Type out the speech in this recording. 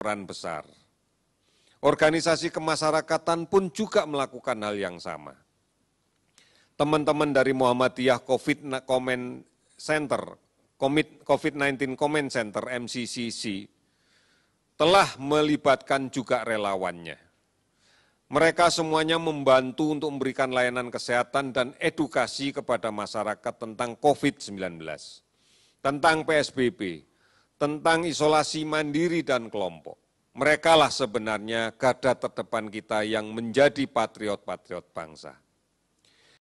peran besar. Organisasi kemasyarakatan pun juga melakukan hal yang sama. Teman-teman dari Muhammadiyah COVID Comment Center, COVID-19 Comment Center MCCC telah melibatkan juga relawannya. Mereka semuanya membantu untuk memberikan layanan kesehatan dan edukasi kepada masyarakat tentang COVID-19, tentang PSBB, tentang isolasi mandiri dan kelompok merekalah sebenarnya garda terdepan kita yang menjadi patriot patriot bangsa